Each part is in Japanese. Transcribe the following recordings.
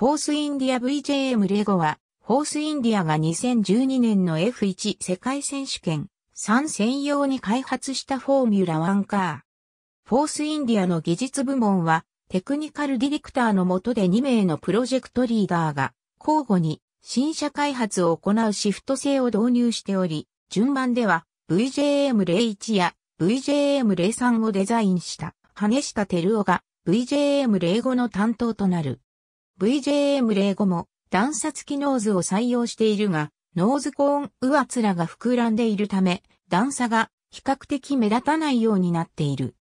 フォースインディア VJM05 は、フォースインディアが2012年の F1 世界選手権3専用に開発したフォーミュラ1カー。フォースインディアの技術部門は、テクニカルディレクターの下で2名のプロジェクトリーダーが、交互に新車開発を行うシフト制を導入しており、順番では VJM01 や VJM03 をデザインした、羽下照夫が VJM05 の担当となる。VJM05 も段差付きノーズを採用しているが、ノーズコーン上つらが膨らんでいるため、段差が比較的目立たないようになっている。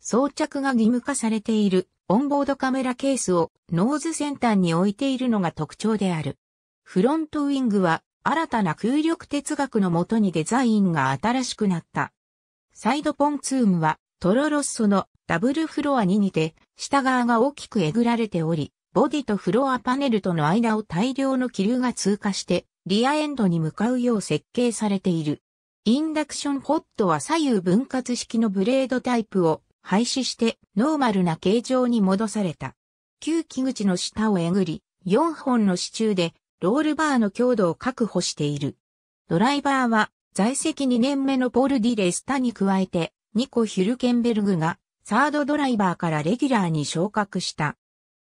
装着が義務化されているオンボードカメラケースをノーズ先端に置いているのが特徴である。フロントウィングは新たな空力哲学のもとにデザインが新しくなった。サイドポンツームはトロロッソのダブルフロアに似て下側が大きくえぐられており、ボディとフロアパネルとの間を大量の気流が通過して、リアエンドに向かうよう設計されている。インダクションホットは左右分割式のブレードタイプを廃止してノーマルな形状に戻された。旧木口の下をえぐり、4本の支柱でロールバーの強度を確保している。ドライバーは在籍2年目のポール・ディレスタに加えて、ニコ・ヒュルケンベルグがサードドライバーからレギュラーに昇格した。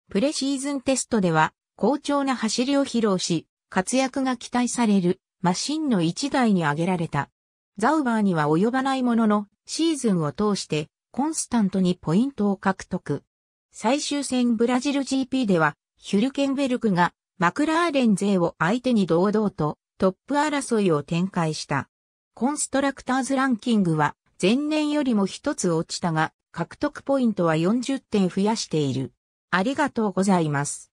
プレシーズンテストでは、好調な走りを披露し、活躍が期待されるマシンの一台に挙げられた。ザウバーには及ばないものの、シーズンを通してコンスタントにポイントを獲得。最終戦ブラジル GP では、ヒュルケンベルクがマクラーレン勢を相手に堂々とトップ争いを展開した。コンストラクターズランキングは前年よりも一つ落ちたが、獲得ポイントは40点増やしている。ありがとうございます。